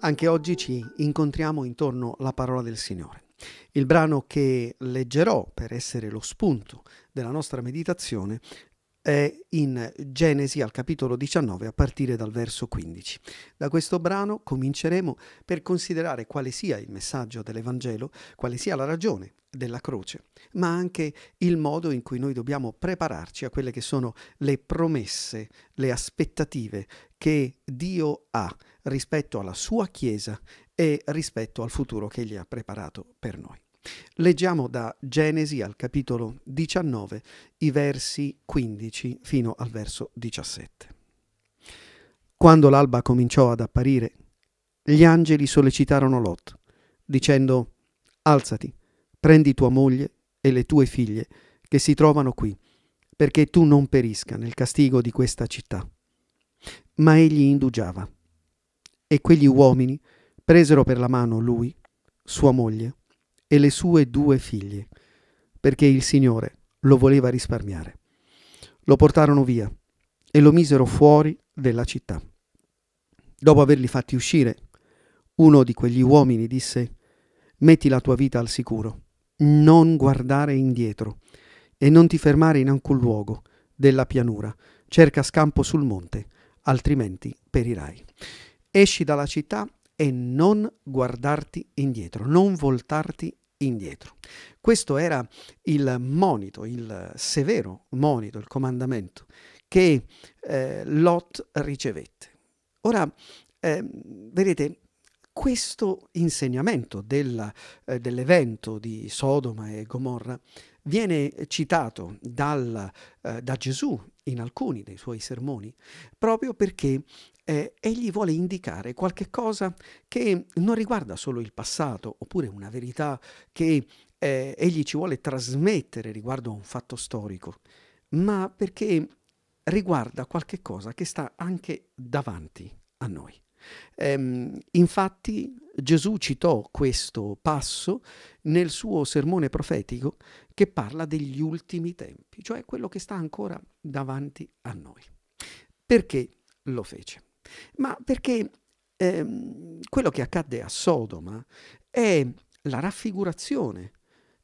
Anche oggi ci incontriamo intorno alla parola del Signore. Il brano che leggerò per essere lo spunto della nostra meditazione è in Genesi al capitolo 19 a partire dal verso 15. Da questo brano cominceremo per considerare quale sia il messaggio dell'Evangelo, quale sia la ragione della croce, ma anche il modo in cui noi dobbiamo prepararci a quelle che sono le promesse, le aspettative che Dio ha rispetto alla sua Chiesa e rispetto al futuro che gli ha preparato per noi. Leggiamo da Genesi al capitolo 19 i versi 15 fino al verso 17. Quando l'alba cominciò ad apparire, gli angeli sollecitarono Lot, dicendo, Alzati, prendi tua moglie e le tue figlie che si trovano qui, perché tu non perisca nel castigo di questa città ma egli indugiava. E quegli uomini presero per la mano lui, sua moglie e le sue due figlie, perché il Signore lo voleva risparmiare. Lo portarono via e lo misero fuori della città. Dopo averli fatti uscire, uno di quegli uomini disse, metti la tua vita al sicuro, non guardare indietro e non ti fermare in alcun luogo della pianura, cerca scampo sul monte altrimenti perirai. Esci dalla città e non guardarti indietro, non voltarti indietro. Questo era il monito, il severo monito, il comandamento che eh, Lot ricevette. Ora, eh, vedete, questo insegnamento della, eh, dell'evento di Sodoma e Gomorra viene citato dal, eh, da Gesù in alcuni dei suoi sermoni, proprio perché eh, egli vuole indicare qualche cosa che non riguarda solo il passato, oppure una verità che eh, egli ci vuole trasmettere riguardo a un fatto storico, ma perché riguarda qualche cosa che sta anche davanti a noi. Ehm, infatti Gesù citò questo passo nel suo sermone profetico che parla degli ultimi tempi, cioè quello che sta ancora davanti a noi. Perché lo fece? Ma perché ehm, quello che accadde a Sodoma è la raffigurazione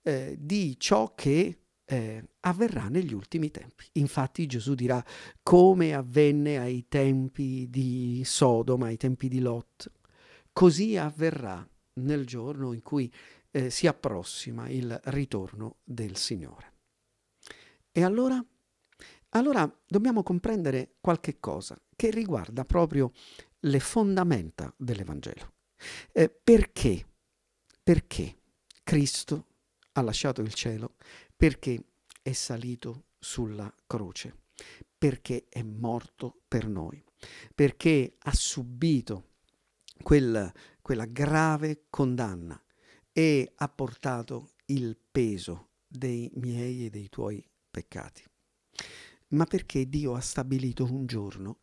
eh, di ciò che eh, avverrà negli ultimi tempi. Infatti Gesù dirà come avvenne ai tempi di Sodoma, ai tempi di Lot, così avverrà nel giorno in cui eh, si approssima il ritorno del Signore. E allora? Allora dobbiamo comprendere qualche cosa che riguarda proprio le fondamenta dell'Evangelo. Eh, perché? Perché Cristo ha lasciato il cielo perché è salito sulla croce, perché è morto per noi, perché ha subito quel, quella grave condanna e ha portato il peso dei miei e dei tuoi peccati. Ma perché Dio ha stabilito un giorno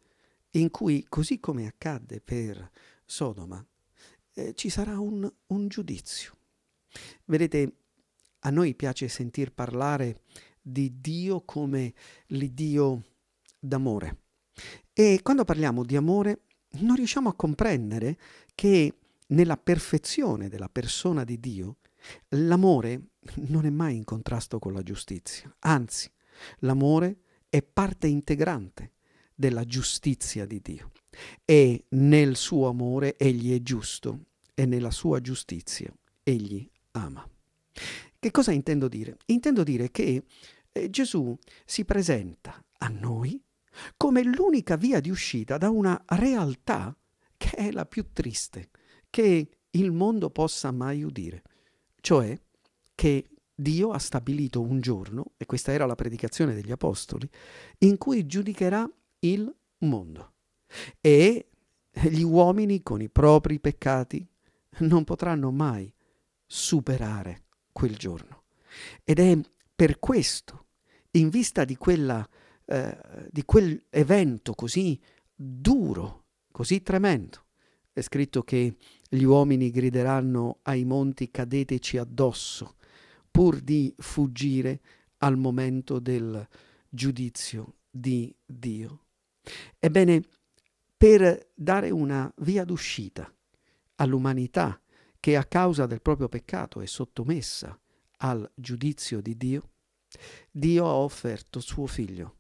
in cui, così come accadde per Sodoma, eh, ci sarà un, un giudizio. Vedete, a noi piace sentir parlare di Dio come l'Iddio d'amore. E quando parliamo di amore non riusciamo a comprendere che nella perfezione della persona di Dio l'amore non è mai in contrasto con la giustizia. Anzi, l'amore è parte integrante della giustizia di Dio. E nel suo amore egli è giusto e nella sua giustizia egli ama. Che cosa intendo dire? Intendo dire che eh, Gesù si presenta a noi come l'unica via di uscita da una realtà che è la più triste che il mondo possa mai udire, cioè che Dio ha stabilito un giorno, e questa era la predicazione degli Apostoli, in cui giudicherà il mondo e gli uomini con i propri peccati non potranno mai superare quel giorno. Ed è per questo, in vista di, quella, eh, di quell'evento così duro, così tremendo, è scritto che gli uomini grideranno ai monti cadeteci addosso, pur di fuggire al momento del giudizio di Dio. Ebbene, per dare una via d'uscita all'umanità che a causa del proprio peccato è sottomessa al giudizio di Dio, Dio ha offerto suo figlio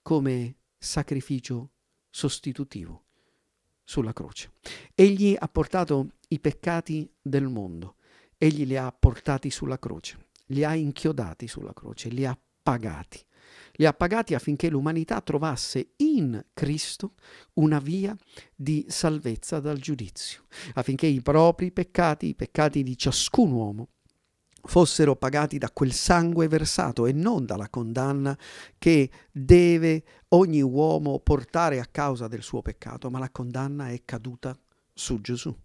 come sacrificio sostitutivo sulla croce. Egli ha portato i peccati del mondo, egli li ha portati sulla croce, li ha inchiodati sulla croce, li ha pagati li ha pagati affinché l'umanità trovasse in Cristo una via di salvezza dal giudizio, affinché i propri peccati, i peccati di ciascun uomo, fossero pagati da quel sangue versato e non dalla condanna che deve ogni uomo portare a causa del suo peccato, ma la condanna è caduta su Gesù.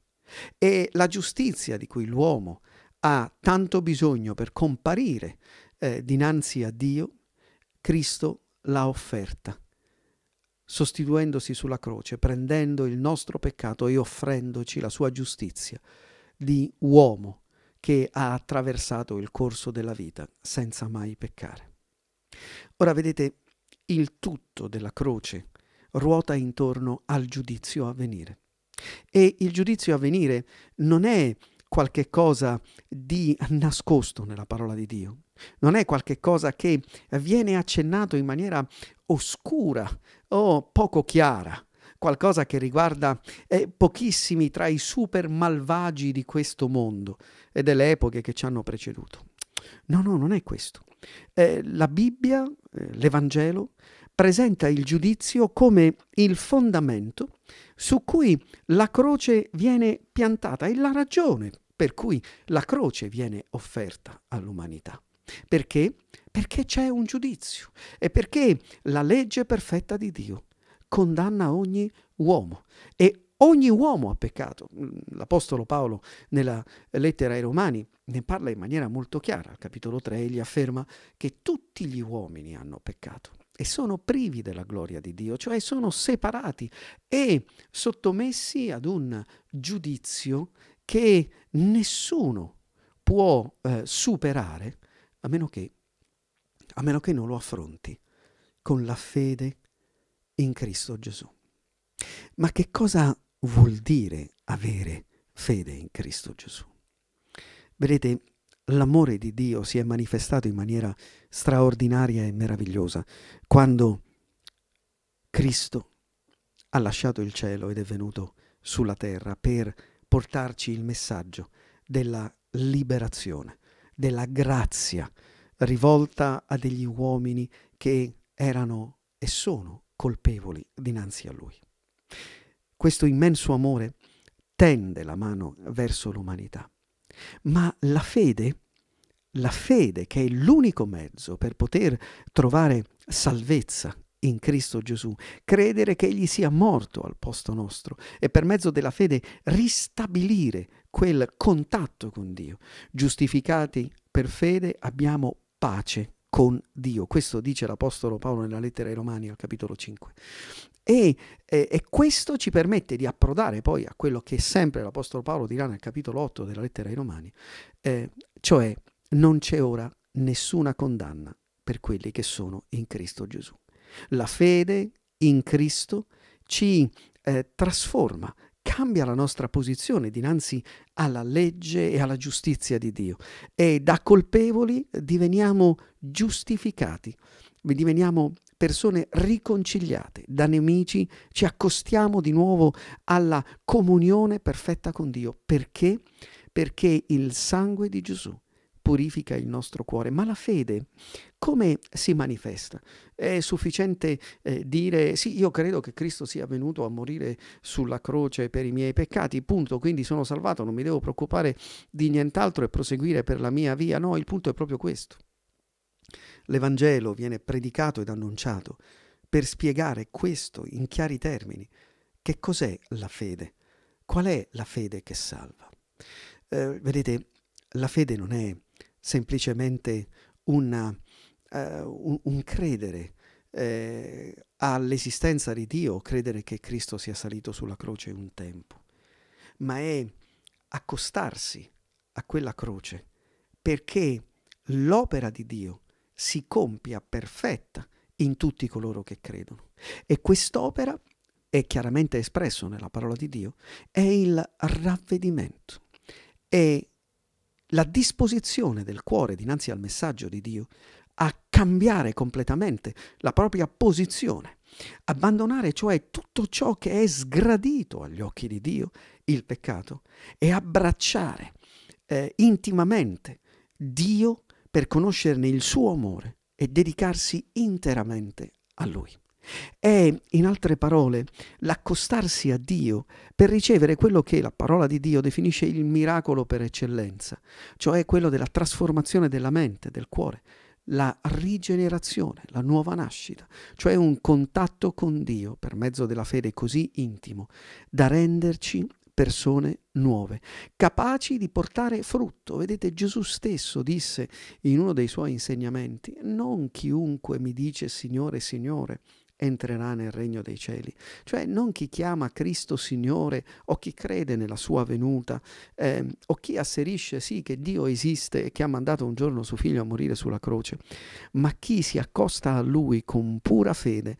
E la giustizia di cui l'uomo ha tanto bisogno per comparire eh, dinanzi a Dio Cristo l'ha offerta, sostituendosi sulla croce, prendendo il nostro peccato e offrendoci la sua giustizia di uomo che ha attraversato il corso della vita senza mai peccare. Ora vedete, il tutto della croce ruota intorno al giudizio a venire. E il giudizio a venire non è qualche cosa di nascosto nella parola di Dio non è qualche cosa che viene accennato in maniera oscura o poco chiara, qualcosa che riguarda eh, pochissimi tra i super malvagi di questo mondo e delle epoche che ci hanno preceduto. No, no, non è questo. Eh, la Bibbia, eh, l'Evangelo, presenta il giudizio come il fondamento su cui la croce viene piantata e la ragione per cui la croce viene offerta all'umanità. Perché? Perché c'è un giudizio e perché la legge perfetta di Dio condanna ogni uomo e ogni uomo ha peccato. Mm, L'Apostolo Paolo nella lettera ai Romani ne parla in maniera molto chiara. Al capitolo 3 egli afferma che tutti gli uomini hanno peccato e sono privi della gloria di Dio, cioè sono separati e sottomessi ad un giudizio che nessuno può eh, superare a meno che, a meno che non lo affronti con la fede in Cristo Gesù. Ma che cosa vuol dire avere fede in Cristo Gesù? Vedete, l'amore di Dio si è manifestato in maniera straordinaria e meravigliosa quando Cristo ha lasciato il cielo ed è venuto sulla terra per portarci il messaggio della liberazione, della grazia rivolta a degli uomini che erano e sono colpevoli dinanzi a lui. Questo immenso amore tende la mano verso l'umanità, ma la fede, la fede che è l'unico mezzo per poter trovare salvezza in Cristo Gesù, credere che Egli sia morto al posto nostro e per mezzo della fede ristabilire quel contatto con Dio. Giustificati per fede abbiamo pace con Dio. Questo dice l'Apostolo Paolo nella lettera ai Romani al capitolo 5. E, e, e, questo ci permette di approdare poi a quello che sempre l'Apostolo Paolo dirà nel capitolo 8 della lettera ai Romani, eh, cioè non c'è ora nessuna condanna per quelli che sono in Cristo Gesù. La fede in Cristo ci eh, trasforma cambia la nostra posizione dinanzi alla legge e alla giustizia di Dio e da colpevoli diveniamo giustificati, diveniamo persone riconciliate, da nemici ci accostiamo di nuovo alla comunione perfetta con Dio. Perché? Perché il sangue di Gesù purifica il nostro cuore. Ma la fede come si manifesta? È sufficiente eh, dire sì, io credo che Cristo sia venuto a morire sulla croce per i miei peccati, punto, quindi sono salvato, non mi devo preoccupare di nient'altro e proseguire per la mia via. No, il punto è proprio questo. L'Evangelo viene predicato ed annunciato per spiegare questo in chiari termini. Che cos'è la fede? Qual è la fede che salva? Eh, vedete, la fede non è semplicemente una, uh, eh, un, un, credere eh, all'esistenza di Dio, credere che Cristo sia salito sulla croce un tempo, ma è accostarsi a quella croce perché l'opera di Dio si compia perfetta in tutti coloro che credono. E quest'opera è chiaramente espresso nella parola di Dio, è il ravvedimento, è la disposizione del cuore dinanzi al messaggio di Dio a cambiare completamente la propria posizione, abbandonare cioè tutto ciò che è sgradito agli occhi di Dio, il peccato, e abbracciare eh, intimamente Dio per conoscerne il suo amore e dedicarsi interamente a Lui. È, in altre parole, l'accostarsi a Dio per ricevere quello che la parola di Dio definisce il miracolo per eccellenza, cioè quello della trasformazione della mente, del cuore, la rigenerazione, la nuova nascita, cioè un contatto con Dio per mezzo della fede così intimo da renderci persone nuove, capaci di portare frutto. Vedete, Gesù stesso disse in uno dei suoi insegnamenti, non chiunque mi dice Signore, Signore, entrerà nel regno dei cieli. Cioè non chi chiama Cristo Signore o chi crede nella sua venuta eh, o chi asserisce sì che Dio esiste e che ha mandato un giorno suo figlio a morire sulla croce, ma chi si accosta a lui con pura fede,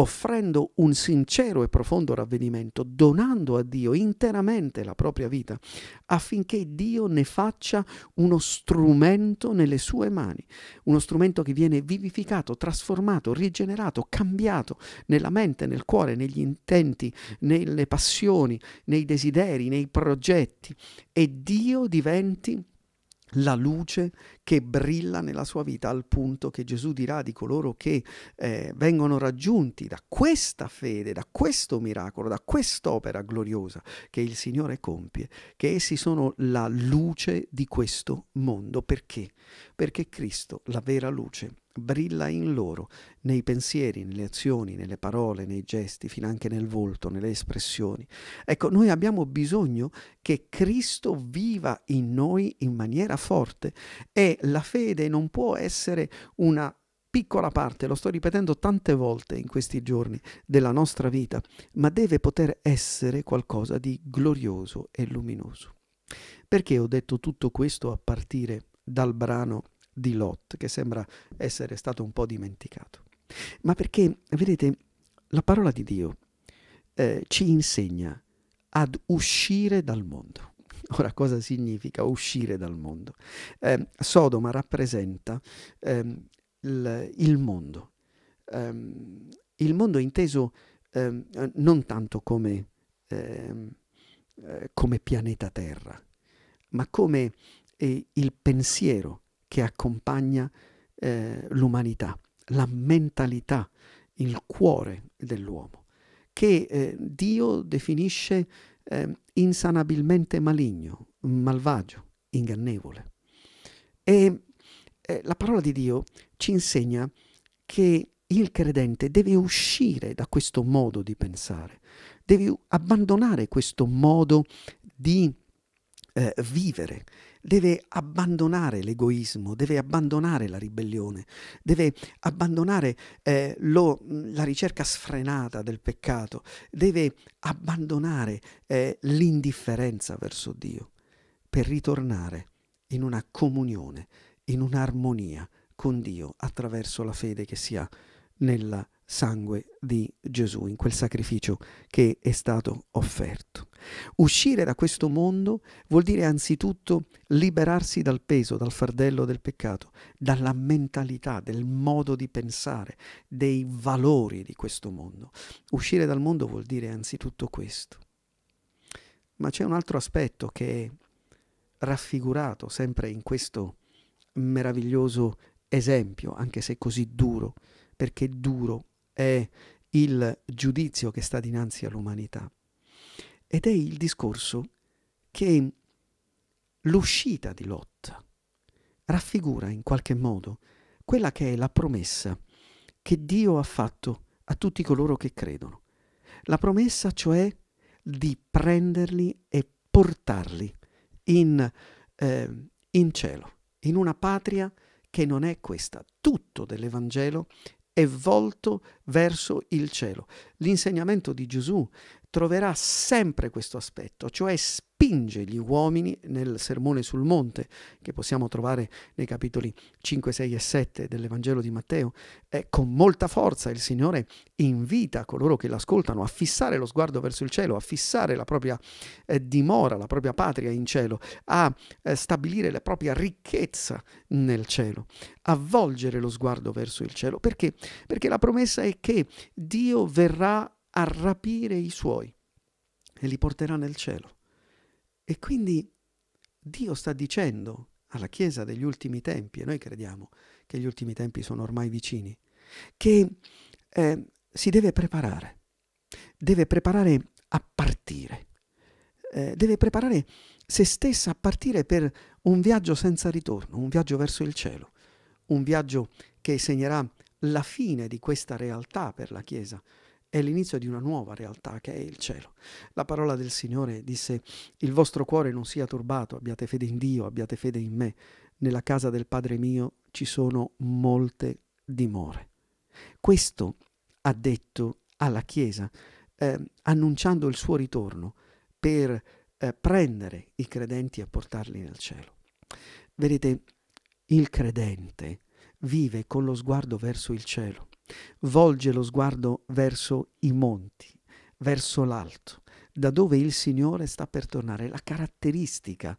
offrendo un sincero e profondo ravvedimento, donando a Dio interamente la propria vita, affinché Dio ne faccia uno strumento nelle sue mani, uno strumento che viene vivificato, trasformato, rigenerato, cambiato nella mente, nel cuore, negli intenti, nelle passioni, nei desideri, nei progetti, e Dio diventi la luce che brilla nella sua vita al punto che Gesù dirà di coloro che eh, vengono raggiunti da questa fede, da questo miracolo, da quest'opera gloriosa che il Signore compie, che essi sono la luce di questo mondo. Perché? Perché Cristo, la vera luce, brilla in loro, nei pensieri, nelle azioni, nelle parole, nei gesti, fino anche nel volto, nelle espressioni. Ecco, noi abbiamo bisogno che Cristo viva in noi in maniera forte e la fede non può essere una piccola parte, lo sto ripetendo tante volte in questi giorni, della nostra vita, ma deve poter essere qualcosa di glorioso e luminoso. Perché ho detto tutto questo a partire dal brano di Lot, che sembra essere stato un po' dimenticato. Ma perché, vedete, la parola di Dio eh, ci insegna ad uscire dal mondo. Ora, cosa significa uscire dal mondo? Eh, Sodoma rappresenta ehm, il, il, mondo, ehm, il mondo inteso ehm, non tanto come, ehm, eh, come pianeta Terra, ma come eh, il pensiero che accompagna eh, l'umanità, la mentalità, il cuore dell'uomo, che eh, Dio definisce eh, insanabilmente maligno, malvagio, ingannevole. E eh, la parola di Dio ci insegna che il credente deve uscire da questo modo di pensare, deve abbandonare questo modo di pensare eh, vivere, deve abbandonare l'egoismo, deve abbandonare la ribellione, deve abbandonare eh, lo, la ricerca sfrenata del peccato, deve abbandonare eh, l'indifferenza verso Dio per ritornare in una comunione, in un'armonia con Dio attraverso la fede che si ha nella sangue di Gesù, in quel sacrificio che è stato offerto. Uscire da questo mondo vuol dire anzitutto liberarsi dal peso, dal fardello del peccato, dalla mentalità, del modo di pensare, dei valori di questo mondo. Uscire dal mondo vuol dire anzitutto questo. Ma c'è un altro aspetto che è raffigurato sempre in questo meraviglioso esempio, anche se così duro, perché duro è il giudizio che sta dinanzi all'umanità ed è il discorso che l'uscita di Lot raffigura in qualche modo quella che è la promessa che Dio ha fatto a tutti coloro che credono. La promessa cioè di prenderli e portarli in, eh, in cielo, in una patria che non è questa. Tutto dell'Evangelo è volto verso il cielo. L'insegnamento di Gesù troverà sempre questo aspetto, cioè spinge gli uomini nel sermone sul monte, che possiamo trovare nei capitoli 5, 6 e 7 dell'Evangelo di Matteo, eh, con molta forza il Signore invita coloro che l'ascoltano a fissare lo sguardo verso il cielo, a fissare la propria eh, dimora, la propria patria in cielo, a eh, stabilire la propria ricchezza nel cielo, a volgere lo sguardo verso il cielo. Perché? Perché la promessa è che Dio verrà a rapire i suoi e li porterà nel cielo. E quindi Dio sta dicendo alla Chiesa degli ultimi tempi, e noi crediamo che gli ultimi tempi sono ormai vicini, che eh, si deve preparare, deve preparare a partire, eh, deve preparare se stessa a partire per un viaggio senza ritorno, un viaggio verso il cielo, un viaggio che segnerà la fine di questa realtà per la Chiesa, è l'inizio di una nuova realtà che è il cielo. La parola del Signore disse, il vostro cuore non sia turbato, abbiate fede in Dio, abbiate fede in me. Nella casa del Padre mio ci sono molte dimore. Questo ha detto alla Chiesa, eh, annunciando il suo ritorno per eh, prendere i credenti e portarli nel cielo. Vedete, il credente vive con lo sguardo verso il cielo volge lo sguardo verso i monti, verso l'alto, da dove il Signore sta per tornare. La caratteristica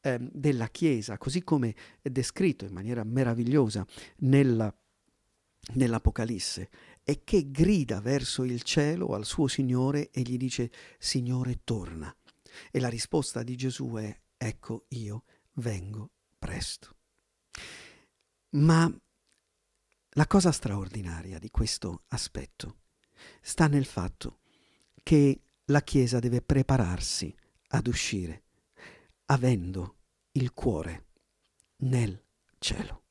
eh, della Chiesa, così come è descritto in maniera meravigliosa nella, nell'Apocalisse, è che grida verso il cielo al suo Signore e gli dice Signore torna. E la risposta di Gesù è ecco io vengo presto. Ma la cosa straordinaria di questo aspetto sta nel fatto che la Chiesa deve prepararsi ad uscire avendo il cuore nel cielo.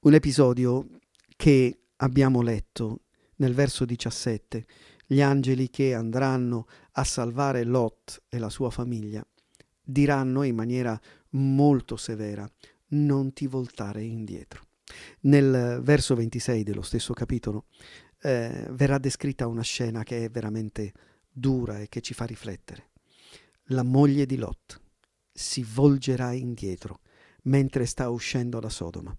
Un episodio che abbiamo letto nel verso 17, gli angeli che andranno a salvare Lot e la sua famiglia diranno in maniera molto severa non ti voltare indietro. Nel verso 26 dello stesso capitolo eh, verrà descritta una scena che è veramente dura e che ci fa riflettere. La moglie di Lot si volgerà indietro mentre sta uscendo da Sodoma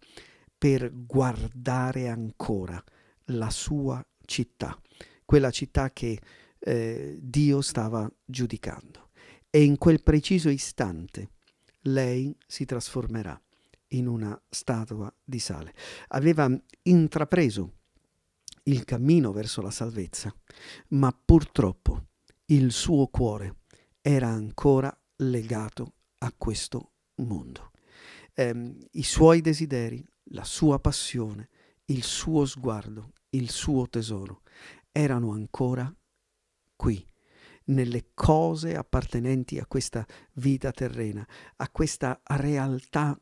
per guardare ancora la sua città, quella città che eh, Dio stava giudicando. E in quel preciso istante lei si trasformerà in una statua di sale. Aveva intrapreso il cammino verso la salvezza, ma purtroppo il suo cuore era ancora legato a questo mondo. Eh, I suoi desideri, la sua passione, il suo sguardo, il suo tesoro erano ancora qui, nelle cose appartenenti a questa vita terrena, a questa realtà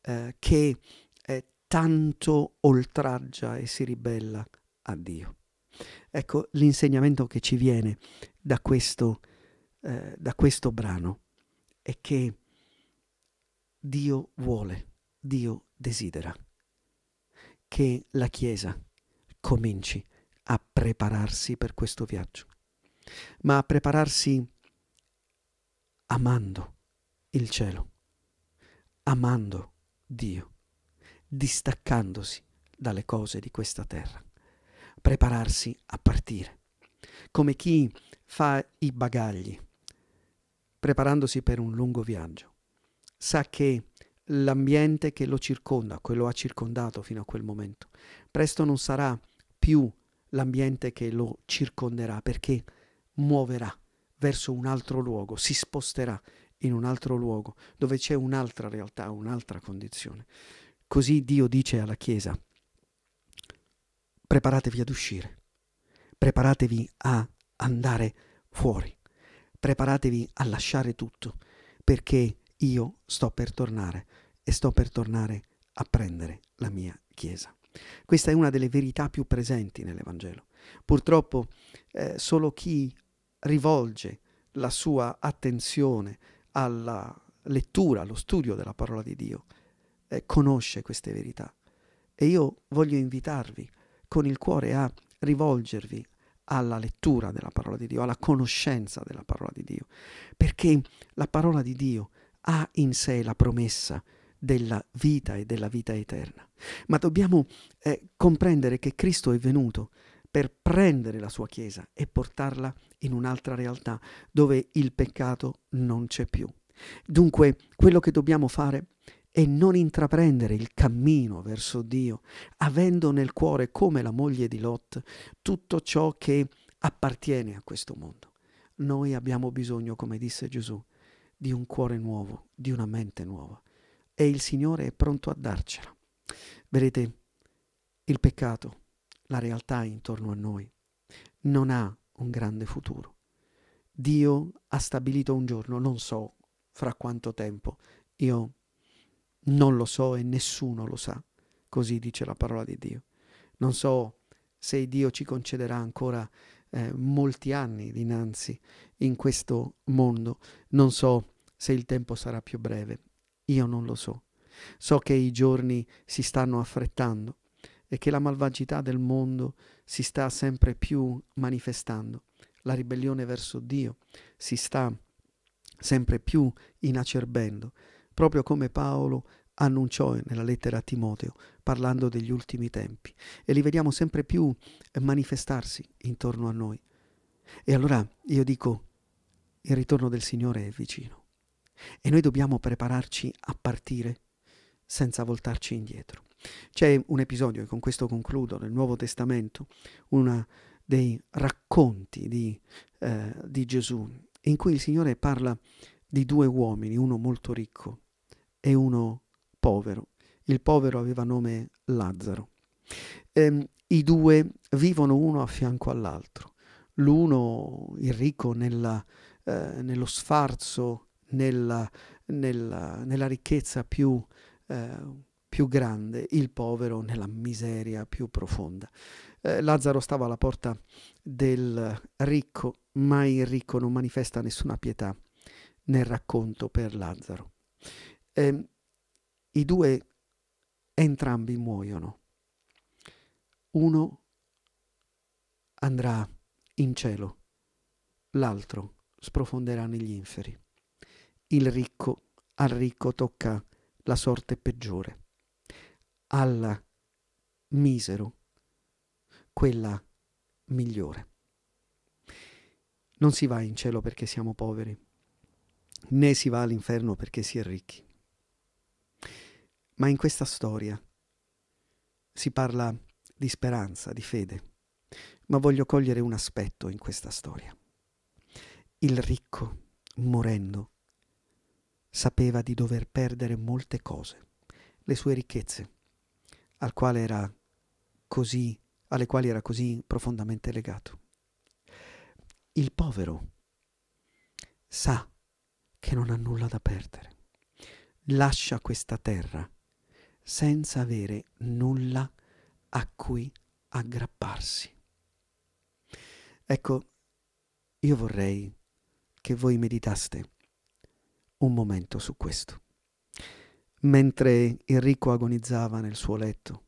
eh, che eh, tanto oltraggia e si ribella a Dio. Ecco l'insegnamento che ci viene da questo, eh, da questo brano è che Dio vuole, Dio desidera che la Chiesa cominci a prepararsi per questo viaggio, ma a prepararsi amando il cielo, amando Dio, distaccandosi dalle cose di questa terra, prepararsi a partire, come chi fa i bagagli, preparandosi per un lungo viaggio. Sa che l'ambiente che lo circonda, che lo ha circondato fino a quel momento, presto non sarà più l'ambiente che lo circonderà perché muoverà verso un altro luogo, si sposterà in un altro luogo, dove c'è un'altra realtà, un'altra condizione. Così Dio dice alla Chiesa, preparatevi ad uscire, preparatevi a andare fuori, preparatevi a lasciare tutto, perché io sto per tornare e sto per tornare a prendere la mia Chiesa. Questa è una delle verità più presenti nell'Evangelo. Purtroppo eh, solo chi rivolge la sua attenzione alla lettura, allo studio della parola di Dio, eh, conosce queste verità. E io voglio invitarvi con il cuore a rivolgervi alla lettura della parola di Dio, alla conoscenza della parola di Dio, perché la parola di Dio ha in sé la promessa della vita e della vita eterna. Ma dobbiamo eh, comprendere che Cristo è venuto per prendere la sua Chiesa e portarla a in un'altra realtà dove il peccato non c'è più. Dunque, quello che dobbiamo fare è non intraprendere il cammino verso Dio, avendo nel cuore, come la moglie di Lot, tutto ciò che appartiene a questo mondo. Noi abbiamo bisogno, come disse Gesù, di un cuore nuovo, di una mente nuova. E il Signore è pronto a darcela. Vedete, il peccato, la realtà intorno a noi, non ha un grande futuro. Dio ha stabilito un giorno, non so fra quanto tempo, io non lo so e nessuno lo sa, così dice la parola di Dio. Non so se Dio ci concederà ancora eh, molti anni dinanzi in questo mondo, non so se il tempo sarà più breve, io non lo so. So che i giorni si stanno affrettando e che la malvagità del mondo si sta sempre più manifestando, la ribellione verso Dio si sta sempre più inacerbendo, proprio come Paolo annunciò nella lettera a Timoteo, parlando degli ultimi tempi, e li vediamo sempre più eh, manifestarsi intorno a noi. E allora io dico, il ritorno del Signore è vicino e noi dobbiamo prepararci a partire senza voltarci indietro. C'è un episodio, e con questo concludo, nel Nuovo Testamento, uno dei racconti di, eh, di Gesù, in cui il Signore parla di due uomini, uno molto ricco e uno povero. Il povero aveva nome Lazzaro. Ehm, I due vivono uno a fianco all'altro. L'uno, il ricco, nella, eh, nello sfarzo, nella, nella, nella ricchezza più eh, più grande, il povero nella miseria più profonda. Eh, Lazzaro stava alla porta del ricco, ma il ricco non manifesta nessuna pietà nel racconto per Lazzaro. Eh, I due entrambi muoiono. Uno andrà in cielo, l'altro sprofonderà negli inferi. Il ricco al ricco tocca la sorte peggiore al misero quella migliore. Non si va in cielo perché siamo poveri, né si va all'inferno perché si è ricchi. Ma in questa storia si parla di speranza, di fede, ma voglio cogliere un aspetto in questa storia. Il ricco, morendo, sapeva di dover perdere molte cose, le sue ricchezze, al quale era così, alle quali era così profondamente legato. Il povero sa che non ha nulla da perdere. Lascia questa terra senza avere nulla a cui aggrapparsi. Ecco, io vorrei che voi meditaste un momento su questo mentre Enrico agonizzava nel suo letto.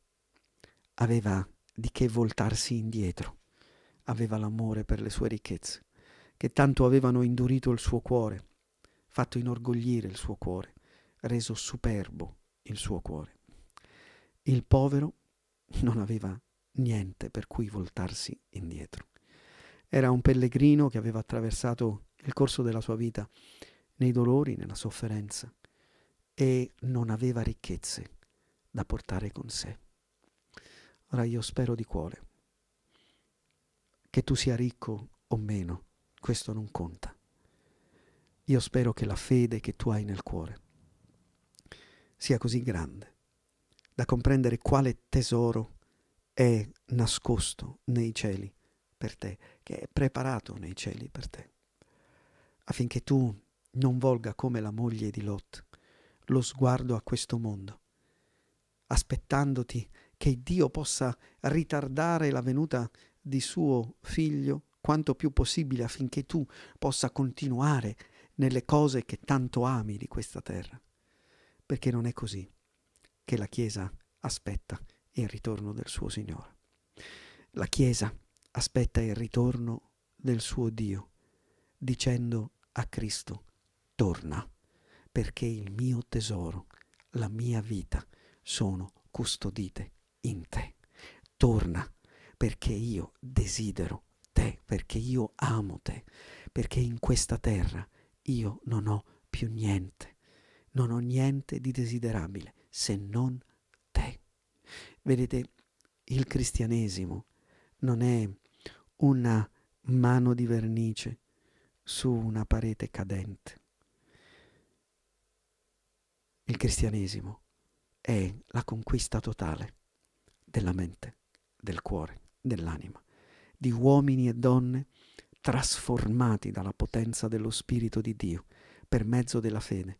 Aveva di che voltarsi indietro, aveva l'amore per le sue ricchezze, che tanto avevano indurito il suo cuore, fatto inorgoglire il suo cuore, reso superbo il suo cuore. Il povero non aveva niente per cui voltarsi indietro. Era un pellegrino che aveva attraversato il corso della sua vita nei dolori, nella sofferenza, e non aveva ricchezze da portare con sé. Ora io spero di cuore che tu sia ricco o meno, questo non conta. Io spero che la fede che tu hai nel cuore sia così grande da comprendere quale tesoro è nascosto nei cieli per te, che è preparato nei cieli per te, affinché tu non volga come la moglie di Lot, lo sguardo a questo mondo, aspettandoti che Dio possa ritardare la venuta di suo figlio quanto più possibile affinché tu possa continuare nelle cose che tanto ami di questa terra. Perché non è così che la Chiesa aspetta il ritorno del suo Signore. La Chiesa aspetta il ritorno del suo Dio, dicendo a Cristo, torna perché il mio tesoro, la mia vita sono custodite in te. Torna perché io desidero te, perché io amo te, perché in questa terra io non ho più niente, non ho niente di desiderabile se non te. Vedete, il cristianesimo non è una mano di vernice su una parete cadente, il cristianesimo è la conquista totale della mente, del cuore, dell'anima, di uomini e donne trasformati dalla potenza dello Spirito di Dio per mezzo della fede,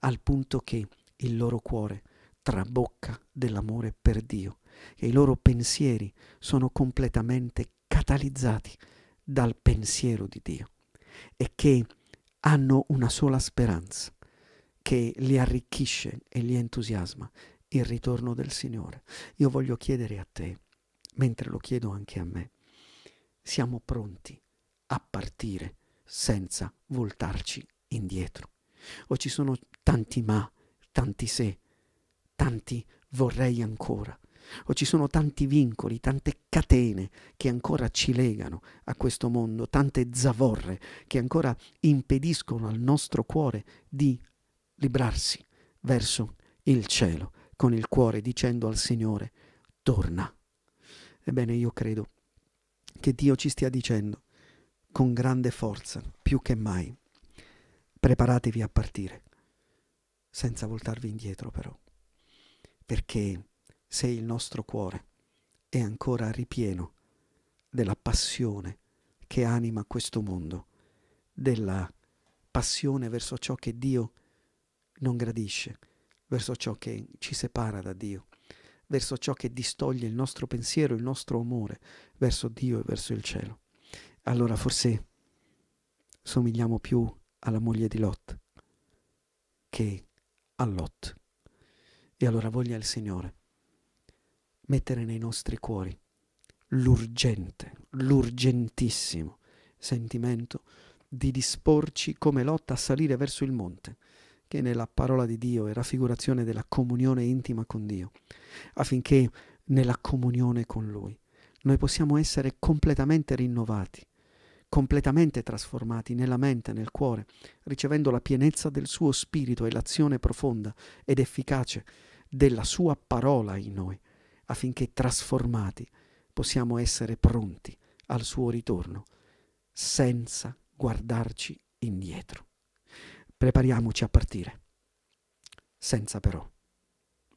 al punto che il loro cuore trabocca dell'amore per Dio e i loro pensieri sono completamente catalizzati dal pensiero di Dio e che hanno una sola speranza, che li arricchisce e li entusiasma, il ritorno del Signore. Io voglio chiedere a te, mentre lo chiedo anche a me, siamo pronti a partire senza voltarci indietro. O ci sono tanti ma, tanti se, tanti vorrei ancora, o ci sono tanti vincoli, tante catene che ancora ci legano a questo mondo, tante zavorre che ancora impediscono al nostro cuore di librarsi verso il cielo con il cuore dicendo al Signore, torna. Ebbene, io credo che Dio ci stia dicendo con grande forza, più che mai, preparatevi a partire, senza voltarvi indietro però, perché se il nostro cuore è ancora ripieno della passione che anima questo mondo, della passione verso ciò che Dio non gradisce, verso ciò che ci separa da Dio, verso ciò che distoglie il nostro pensiero, il nostro amore verso Dio e verso il cielo. Allora forse somigliamo più alla moglie di Lot che a Lot. E allora voglia il Signore mettere nei nostri cuori l'urgente, l'urgentissimo sentimento di disporci come Lot a salire verso il monte che nella parola di Dio è raffigurazione della comunione intima con Dio, affinché nella comunione con Lui noi possiamo essere completamente rinnovati, completamente trasformati nella mente, nel cuore, ricevendo la pienezza del suo spirito e l'azione profonda ed efficace della sua parola in noi, affinché trasformati possiamo essere pronti al suo ritorno, senza guardarci indietro. Prepariamoci a partire, senza però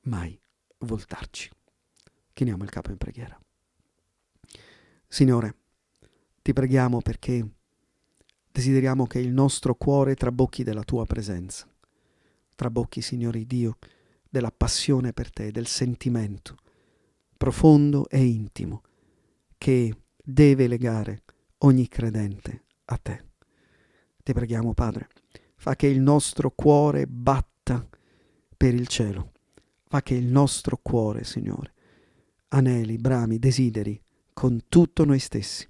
mai voltarci. Chiniamo il capo in preghiera. Signore, ti preghiamo perché desideriamo che il nostro cuore trabocchi della tua presenza, trabocchi, Signore Dio, della passione per te, del sentimento profondo e intimo che deve legare ogni credente a te. Ti preghiamo, Padre, fa che il nostro cuore batta per il cielo, fa che il nostro cuore, Signore, aneli, brami, desideri con tutto noi stessi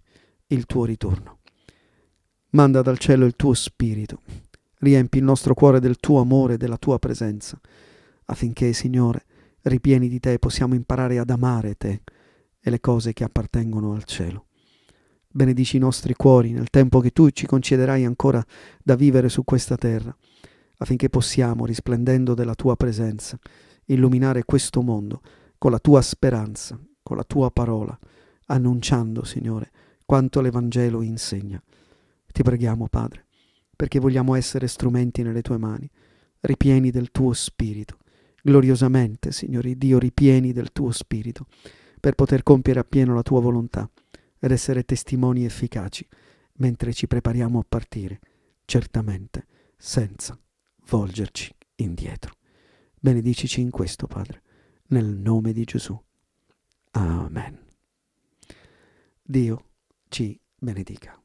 il tuo ritorno. Manda dal cielo il tuo spirito, riempi il nostro cuore del tuo amore e della tua presenza, affinché, Signore, ripieni di te possiamo imparare ad amare te e le cose che appartengono al cielo benedici i nostri cuori nel tempo che tu ci concederai ancora da vivere su questa terra, affinché possiamo, risplendendo della tua presenza, illuminare questo mondo con la tua speranza, con la tua parola, annunciando, Signore, quanto l'Evangelo insegna. Ti preghiamo, Padre, perché vogliamo essere strumenti nelle tue mani, ripieni del tuo spirito. Gloriosamente, Signore Dio, ripieni del tuo spirito, per poter compiere appieno la tua volontà ed essere testimoni efficaci mentre ci prepariamo a partire, certamente senza volgerci indietro. Benedicici in questo, Padre, nel nome di Gesù. Amen. Dio ci benedica.